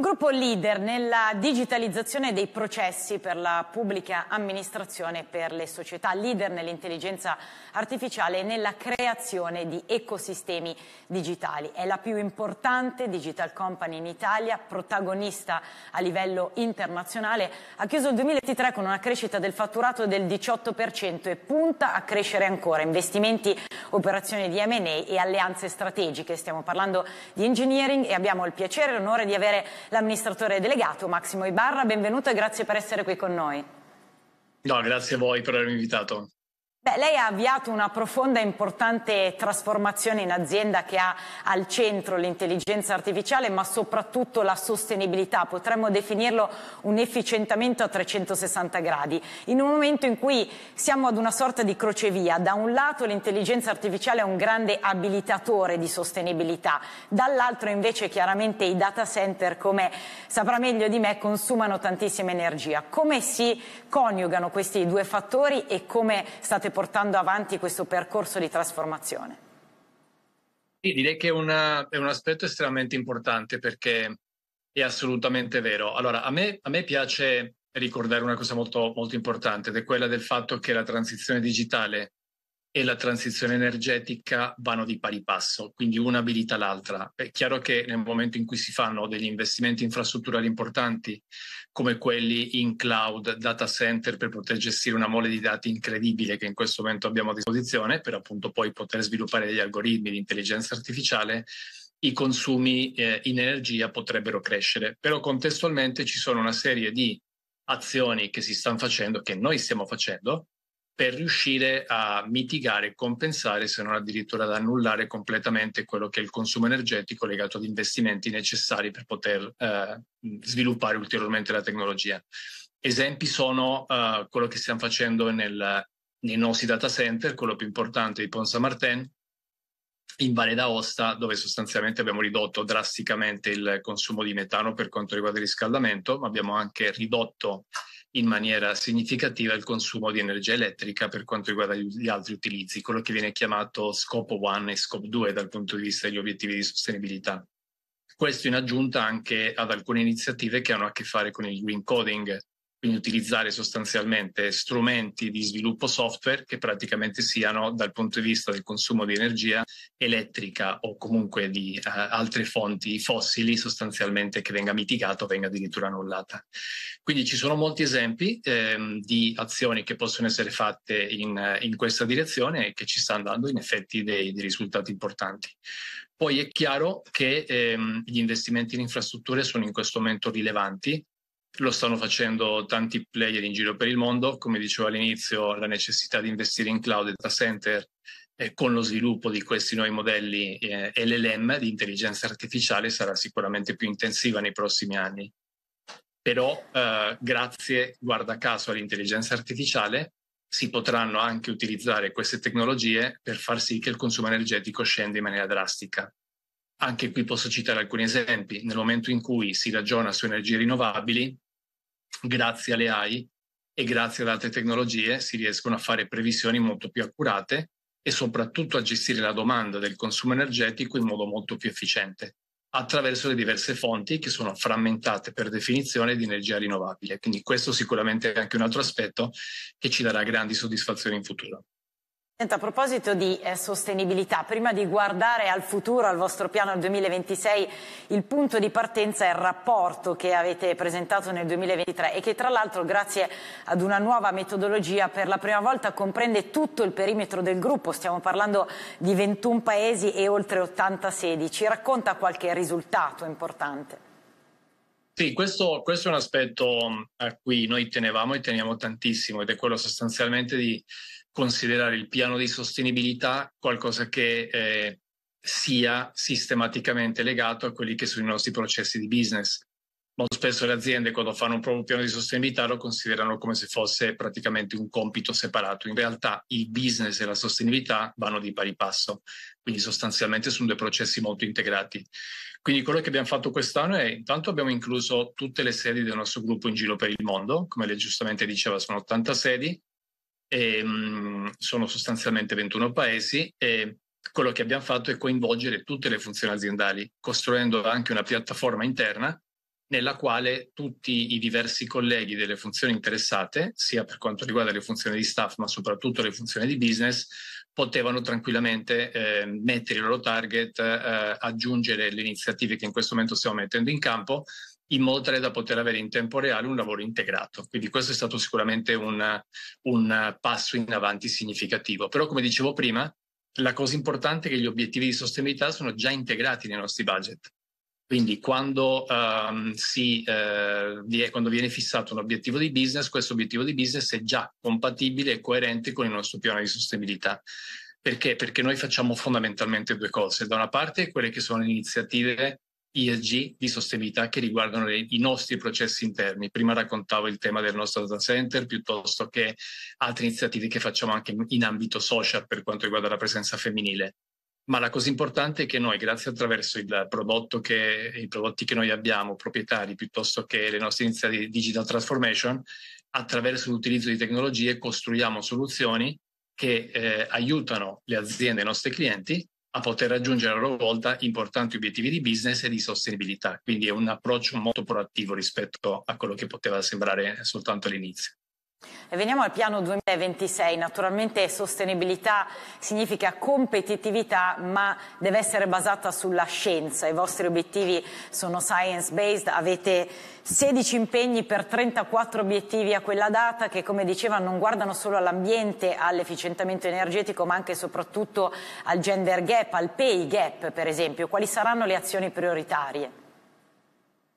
un gruppo leader nella digitalizzazione dei processi per la pubblica amministrazione e per le società, leader nell'intelligenza artificiale e nella creazione di ecosistemi digitali. È la più importante digital company in Italia, protagonista a livello internazionale, ha chiuso il 2023 con una crescita del fatturato del 18% e punta a crescere ancora. Investimenti, operazioni di M&A e alleanze strategiche. Stiamo parlando di engineering e abbiamo il piacere e l'onore di avere l'amministratore delegato Massimo Ibarra. Benvenuto e grazie per essere qui con noi. No, grazie a voi per avermi invitato. Beh, lei ha avviato una profonda e importante trasformazione in azienda che ha al centro l'intelligenza artificiale ma soprattutto la sostenibilità, potremmo definirlo un efficientamento a 360 gradi, in un momento in cui siamo ad una sorta di crocevia, da un lato l'intelligenza artificiale è un grande abilitatore di sostenibilità, dall'altro invece chiaramente i data center come saprà meglio di me consumano tantissima energia, come si coniugano questi due fattori e come state portando avanti questo percorso di trasformazione? Sì, direi che una, è un aspetto estremamente importante perché è assolutamente vero. Allora, a me, a me piace ricordare una cosa molto, molto importante ed è quella del fatto che la transizione digitale e la transizione energetica vanno di pari passo, quindi una abilita l'altra. È chiaro che nel momento in cui si fanno degli investimenti infrastrutturali importanti, come quelli in cloud, data center, per poter gestire una mole di dati incredibile che in questo momento abbiamo a disposizione, per appunto poi poter sviluppare degli algoritmi di intelligenza artificiale, i consumi eh, in energia potrebbero crescere. Però contestualmente ci sono una serie di azioni che si stanno facendo, che noi stiamo facendo, per riuscire a mitigare, compensare, se non addirittura ad annullare completamente quello che è il consumo energetico legato ad investimenti necessari per poter eh, sviluppare ulteriormente la tecnologia. Esempi sono eh, quello che stiamo facendo nel, nei nostri data center, quello più importante di Ponsa Martin, in Valle d'Aosta, dove sostanzialmente abbiamo ridotto drasticamente il consumo di metano per quanto riguarda il riscaldamento, ma abbiamo anche ridotto in maniera significativa il consumo di energia elettrica per quanto riguarda gli altri utilizzi, quello che viene chiamato scopo 1 e scopo 2 dal punto di vista degli obiettivi di sostenibilità. Questo in aggiunta anche ad alcune iniziative che hanno a che fare con il green coding, quindi utilizzare sostanzialmente strumenti di sviluppo software che praticamente siano dal punto di vista del consumo di energia elettrica o comunque di eh, altre fonti fossili sostanzialmente che venga mitigato o venga addirittura annullata. Quindi ci sono molti esempi ehm, di azioni che possono essere fatte in, in, questa direzione e che ci stanno dando in effetti dei, dei risultati importanti. Poi è chiaro che ehm, gli investimenti in infrastrutture sono in questo momento rilevanti lo stanno facendo tanti player in giro per il mondo, come dicevo all'inizio, la necessità di investire in cloud e data center eh, con lo sviluppo di questi nuovi modelli eh, LLM di intelligenza artificiale sarà sicuramente più intensiva nei prossimi anni. Però eh, grazie, guarda caso, all'intelligenza artificiale si potranno anche utilizzare queste tecnologie per far sì che il consumo energetico scenda in maniera drastica. Anche qui posso citare alcuni esempi. Nel momento in cui si ragiona su energie rinnovabili, grazie alle AI e grazie ad altre tecnologie si riescono a fare previsioni molto più accurate e soprattutto a gestire la domanda del consumo energetico in modo molto più efficiente attraverso le diverse fonti che sono frammentate per definizione di energia rinnovabile. Quindi questo sicuramente è anche un altro aspetto che ci darà grandi soddisfazioni in futuro. Senta, a proposito di eh, sostenibilità, prima di guardare al futuro, al vostro piano 2026, il punto di partenza è il rapporto che avete presentato nel 2023 e che tra l'altro grazie ad una nuova metodologia per la prima volta comprende tutto il perimetro del gruppo, stiamo parlando di 21 paesi e oltre 80 sedi, ci racconta qualche risultato importante? Sì, questo, questo, è un aspetto a cui noi tenevamo e teniamo tantissimo ed è quello sostanzialmente di considerare il piano di sostenibilità qualcosa che eh, sia sistematicamente legato a quelli che sono i nostri processi di business. Molto spesso le aziende quando fanno un proprio piano di sostenibilità lo considerano come se fosse praticamente un compito separato. In realtà il business e la sostenibilità vanno di pari passo, quindi sostanzialmente sono due processi molto integrati. Quindi quello che abbiamo fatto quest'anno è intanto abbiamo incluso tutte le sedi del nostro gruppo in giro per il mondo, come lei giustamente diceva sono 80 sedi, ehm, sono sostanzialmente 21 paesi e quello che abbiamo fatto è coinvolgere tutte le funzioni aziendali, costruendo anche una piattaforma interna nella quale tutti i diversi colleghi delle funzioni interessate, sia per quanto riguarda le funzioni di staff, ma soprattutto le funzioni di business, potevano tranquillamente eh, mettere i loro target, eh, aggiungere le iniziative che in questo momento stiamo mettendo in campo, in modo tale da poter avere in tempo reale un lavoro integrato. Quindi questo è stato sicuramente un, un passo in avanti significativo. Però come dicevo prima, la cosa importante è che gli obiettivi di sostenibilità sono già integrati nei nostri budget. Quindi quando, um, si, eh, quando, viene fissato un obiettivo di business, questo obiettivo di business è già compatibile e coerente con il nostro piano di sostenibilità. Perché? Perché noi facciamo fondamentalmente due cose. Da una parte quelle che sono le iniziative ESG di sostenibilità che riguardano le, i nostri processi interni. Prima raccontavo il tema del nostro data center piuttosto che altre iniziative che facciamo anche in ambito social per quanto riguarda la presenza femminile. Ma la cosa importante è che noi, grazie attraverso il prodotto che, i prodotti che noi abbiamo, proprietari, piuttosto che le nostre iniziative di digital transformation, attraverso l'utilizzo di tecnologie costruiamo soluzioni che eh, aiutano le aziende, i nostri clienti, a poter raggiungere a loro volta importanti obiettivi di business e di sostenibilità. Quindi è un approccio molto proattivo rispetto a quello che poteva sembrare soltanto all'inizio. E veniamo al piano 2026, naturalmente sostenibilità significa competitività ma deve essere basata sulla scienza, i vostri obiettivi sono science based, avete 16 impegni per 34 obiettivi a quella data che come diceva non guardano solo all'ambiente, all'efficientamento energetico ma anche e soprattutto al gender gap, al pay gap per esempio, quali saranno le azioni prioritarie?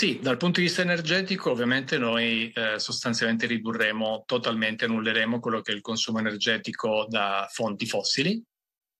Sì, dal punto di vista energetico ovviamente noi eh, sostanzialmente ridurremo totalmente, annulleremo quello che è il consumo energetico da fonti fossili,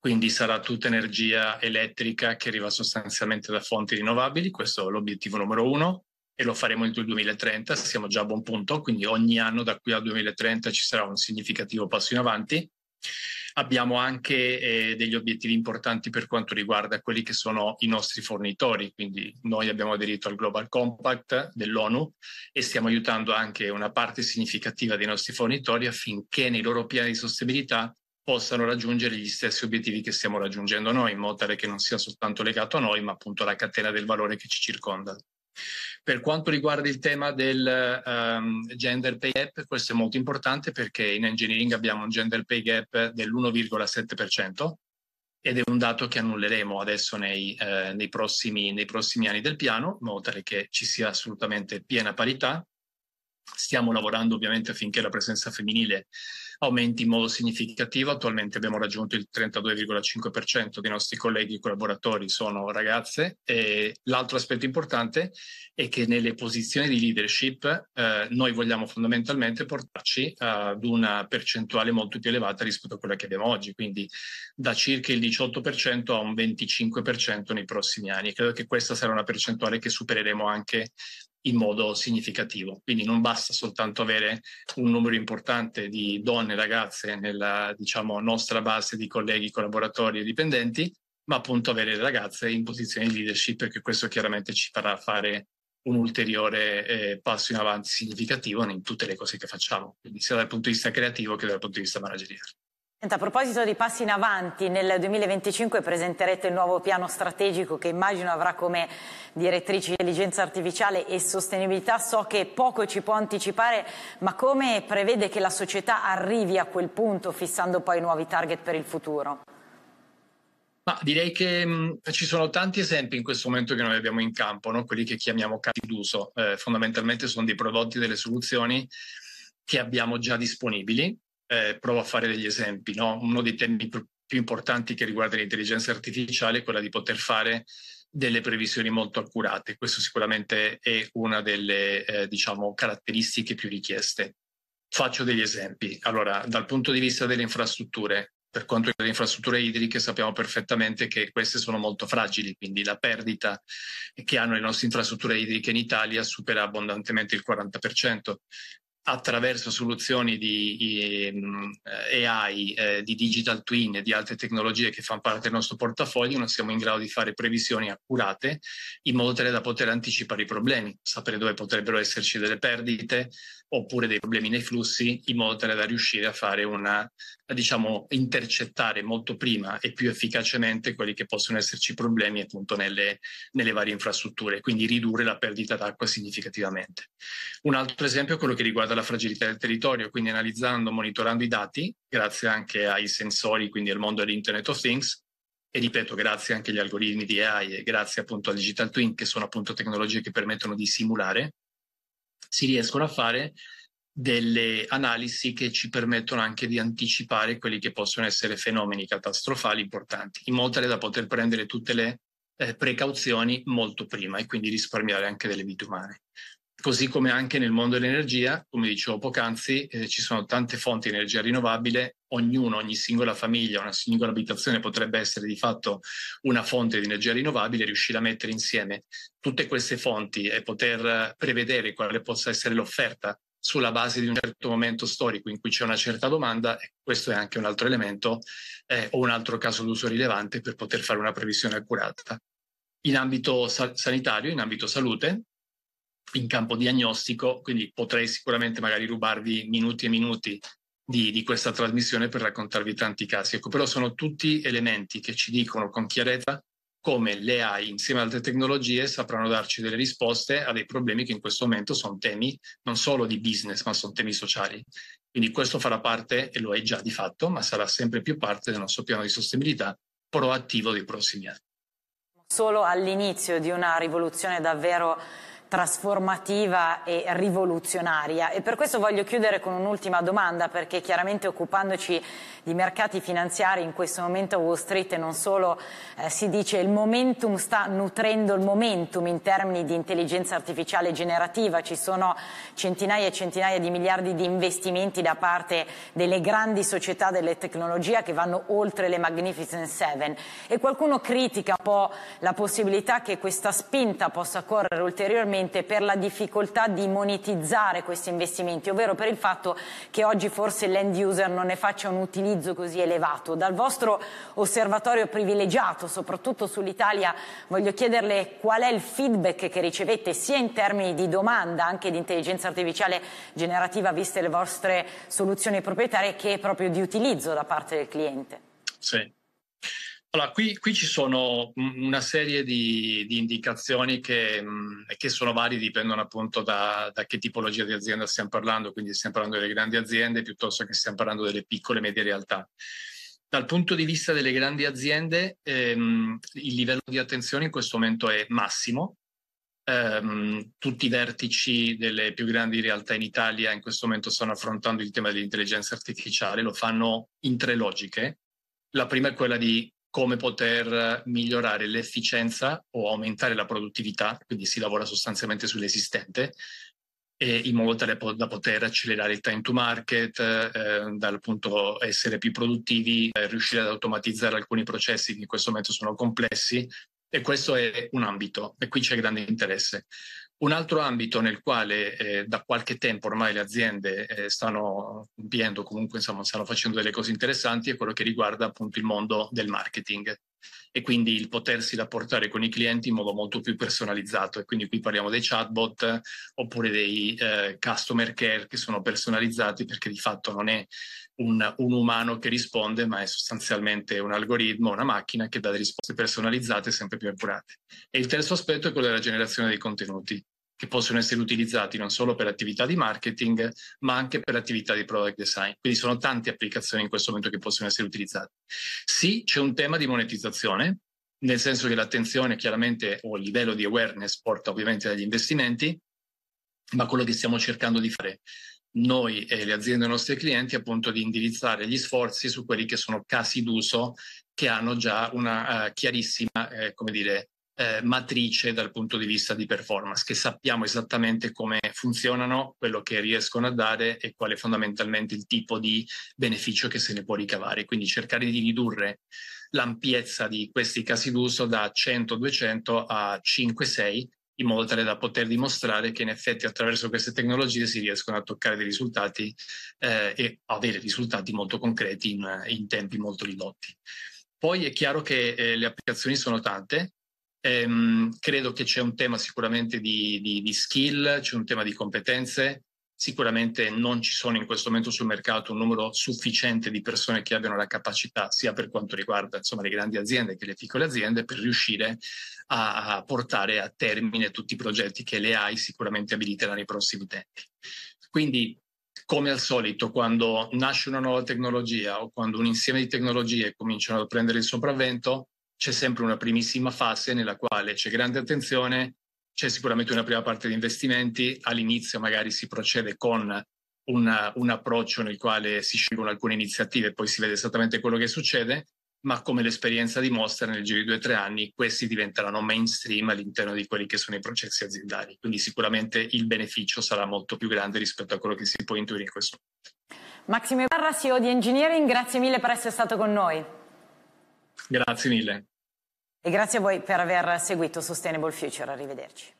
quindi sarà tutta energia elettrica che arriva sostanzialmente da fonti rinnovabili, questo è l'obiettivo numero uno e lo faremo entro il 2030, siamo già a buon punto, quindi ogni anno da qui al 2030 ci sarà un significativo passo in avanti. Abbiamo anche eh, degli obiettivi importanti per quanto riguarda quelli che sono i nostri fornitori, quindi noi abbiamo aderito al Global Compact dell'ONU e stiamo aiutando anche una parte significativa dei nostri fornitori affinché nei loro piani di sostenibilità possano raggiungere gli stessi obiettivi che stiamo raggiungendo noi, in modo tale che non sia soltanto legato a noi, ma appunto alla catena del valore che ci circonda. Per quanto riguarda il tema del um, gender pay gap, questo è molto importante perché in engineering abbiamo un gender pay gap dell'1,7% ed è un dato che annulleremo adesso nei, eh, nei, prossimi, nei prossimi anni del piano, in modo tale che ci sia assolutamente piena parità. Stiamo lavorando ovviamente affinché la presenza femminile aumenti in modo significativo. Attualmente abbiamo raggiunto il 32,5% dei nostri colleghi e collaboratori sono ragazze e l'altro aspetto importante è che nelle posizioni di leadership eh, noi vogliamo fondamentalmente portarci ad una percentuale molto più elevata rispetto a quella che abbiamo oggi, quindi da circa il 18% a un 25% nei prossimi anni. Credo che questa sarà una percentuale che supereremo anche in modo significativo. Quindi non basta soltanto avere un numero importante di donne e ragazze nella diciamo, nostra base di colleghi, collaboratori e dipendenti, ma appunto avere le ragazze in posizioni di leadership, perché questo chiaramente ci farà fare un ulteriore eh, passo in avanti significativo in tutte le cose che facciamo, quindi sia dal punto di vista creativo che dal punto di vista manageriale. A proposito di passi in avanti, nel 2025 presenterete il nuovo piano strategico che immagino avrà come direttrice intelligenza artificiale e sostenibilità. So che poco ci può anticipare, ma come prevede che la società arrivi a quel punto fissando poi nuovi target per il futuro? Ma direi che mh, mm, ci sono tanti esempi in questo momento che noi abbiamo in campo, no? quelli che chiamiamo casi d'uso. Eh, fondamentalmente sono dei prodotti, delle soluzioni che abbiamo già disponibili eh, provo a fare degli esempi. No? Uno dei temi più importanti che riguarda l'intelligenza artificiale è quello di poter fare delle previsioni molto accurate. Questo sicuramente è una delle eh, diciamo, caratteristiche più richieste. Faccio degli esempi. Allora, dal punto di vista delle infrastrutture, per quanto riguarda le infrastrutture idriche, sappiamo perfettamente che queste sono molto fragili, quindi la perdita che hanno le nostre infrastrutture idriche in Italia supera abbondantemente il 40%, attraverso soluzioni di AI, eh, eh, di digital twin e di altre tecnologie che fanno parte del nostro portafoglio, noi siamo in grado di fare previsioni accurate in modo tale da poter anticipare i problemi, sapere dove potrebbero esserci delle perdite oppure dei problemi nei flussi, in modo tale da riuscire a fare una, diciamo, intercettare molto prima e più efficacemente quelli che possono esserci problemi appunto nelle, nelle varie infrastrutture, quindi ridurre la perdita d'acqua significativamente. Un altro esempio è quello che riguarda dalla fragilità del territorio, quindi analizzando, monitorando i dati, grazie anche ai sensori, quindi al mondo dell'Internet of Things, e ripeto, grazie anche agli algoritmi di AI e grazie appunto al digital twin, che sono appunto tecnologie che permettono di simulare, si riescono a fare delle analisi che ci permettono anche di anticipare quelli che possono essere fenomeni catastrofali importanti, in modo tale da poter prendere tutte le eh, precauzioni molto prima e quindi risparmiare anche delle vite umane. Così come anche nel mondo dell'energia, come dicevo poc'anzi, eh, ci sono tante fonti di energia rinnovabile, ognuno, ogni singola famiglia, una singola abitazione potrebbe essere di fatto una fonte di energia rinnovabile, riuscire a mettere insieme tutte queste fonti e poter prevedere quale possa essere l'offerta sulla base di un certo momento storico in cui c'è una certa domanda, e questo è anche un altro elemento eh, o un altro caso d'uso rilevante per poter fare una previsione accurata. In ambito sa- sanitario, in ambito salute, in campo diagnostico, quindi potrei sicuramente magari rubarvi minuti e minuti di, di, questa trasmissione per raccontarvi tanti casi. Ecco, però sono tutti elementi che ci dicono con chiarezza come le AI insieme ad altre tecnologie sapranno darci delle risposte a dei problemi che in questo momento sono temi non solo di business, ma sono temi sociali. Quindi questo farà parte, e lo è già di fatto, ma sarà sempre più parte del nostro piano di sostenibilità proattivo dei prossimi anni. Solo all'inizio di una rivoluzione davvero trasformativa e rivoluzionaria e per questo voglio chiudere con un'ultima domanda perché chiaramente occupandoci di mercati finanziari in questo momento a Wall Street e non solo eh, si dice il momentum sta nutrendo il momentum in termini di intelligenza artificiale generativa, ci sono centinaia e centinaia di miliardi di investimenti da parte delle grandi società delle tecnologie che vanno oltre le Magnificent Seven e qualcuno critica un po' la possibilità che questa spinta possa correre ulteriormente sicuramente per la difficoltà di monetizzare questi investimenti, ovvero per il fatto che oggi forse l'end user non ne faccia un utilizzo così elevato. Dal vostro osservatorio privilegiato, soprattutto sull'Italia, voglio chiederle qual è il feedback che ricevete sia in termini di domanda, anche di intelligenza artificiale generativa, viste le vostre soluzioni proprietarie, che proprio di utilizzo da parte del cliente. Sì. Allora, qui, qui, ci sono una serie di, di indicazioni che, che, sono varie, dipendono appunto da, da, che tipologia di azienda stiamo parlando, quindi stiamo parlando delle grandi aziende piuttosto che stiamo parlando delle piccole e medie realtà. Dal punto di vista delle grandi aziende, ehm, il livello di attenzione in questo momento è massimo. Ehm, tutti i vertici delle più grandi realtà in Italia in questo momento stanno affrontando il tema dell'intelligenza artificiale, lo fanno in tre logiche. La prima è quella di come poter eh, migliorare l'efficienza o aumentare la produttività, quindi si lavora sostanzialmente sull'esistente, in modo tale da poter accelerare il time to market, eh, dal punto essere più produttivi, eh, riuscire ad automatizzare alcuni processi che in questo momento sono complessi. E questo è un ambito e qui c'è grande interesse. Un altro ambito nel quale eh, da qualche tempo ormai le aziende eh, stanno compiendo, comunque insomma, stanno facendo delle cose interessanti, è quello che riguarda appunto il mondo del marketing e quindi il potersi rapportare con i clienti in modo molto più personalizzato. E quindi qui parliamo dei chatbot oppure dei eh, customer care che sono personalizzati perché di fatto non è un, un, umano che risponde, ma è sostanzialmente un algoritmo, una macchina che dà risposte personalizzate sempre più accurate. E il terzo aspetto è quello della generazione dei contenuti, che possono essere utilizzati non solo per attività di marketing, ma anche per attività di product design. Quindi sono tante applicazioni in questo momento che possono essere utilizzate. Sì, c'è un tema di monetizzazione, nel senso che l'attenzione chiaramente o il livello di awareness porta ovviamente agli investimenti, ma quello che stiamo cercando di fare noi e le aziende dei nostri clienti appunto di indirizzare gli sforzi su quelli che sono casi d'uso che hanno già una uh, chiarissima, eh, come dire, eh, matrice dal punto di vista di performance, che sappiamo esattamente come funzionano, quello che riescono a dare e qual è fondamentalmente il tipo di beneficio che se ne può ricavare. Quindi cercare di ridurre l'ampiezza di questi casi d'uso da 100-200 a 5-6 in modo tale da poter dimostrare che in effetti attraverso queste tecnologie si riescono a toccare dei risultati eh, e avere risultati molto concreti in, in, tempi molto ridotti. Poi è chiaro che eh, le applicazioni sono tante, ehm, credo che c'è un tema sicuramente di, di, di skill, c'è un tema di competenze, Sicuramente non ci sono in questo momento sul mercato un numero sufficiente di persone che abbiano la capacità, sia per quanto riguarda insomma, le grandi aziende che le piccole aziende, per riuscire a, portare a termine tutti i progetti che le AI sicuramente abiliterà nei prossimi tempi. Quindi come al solito, quando nasce una nuova tecnologia o quando un insieme di tecnologie cominciano a prendere il sopravvento, c'è sempre una primissima fase nella quale c'è grande attenzione, c'è sicuramente una prima parte di investimenti, all'inizio magari si procede con una, un approccio nel quale si scelgono alcune iniziative e poi si vede esattamente quello che succede, ma come l'esperienza dimostra nel giro di due o tre anni questi diventeranno mainstream all'interno di quelli che sono i processi aziendali. Quindi sicuramente il beneficio sarà molto più grande rispetto a quello che si può intuire in questo momento. Massimo Barra, CEO di Engineering, grazie mille per essere stato con noi. Grazie mille. E grazie a voi per aver seguito Sustainable Future. Arrivederci.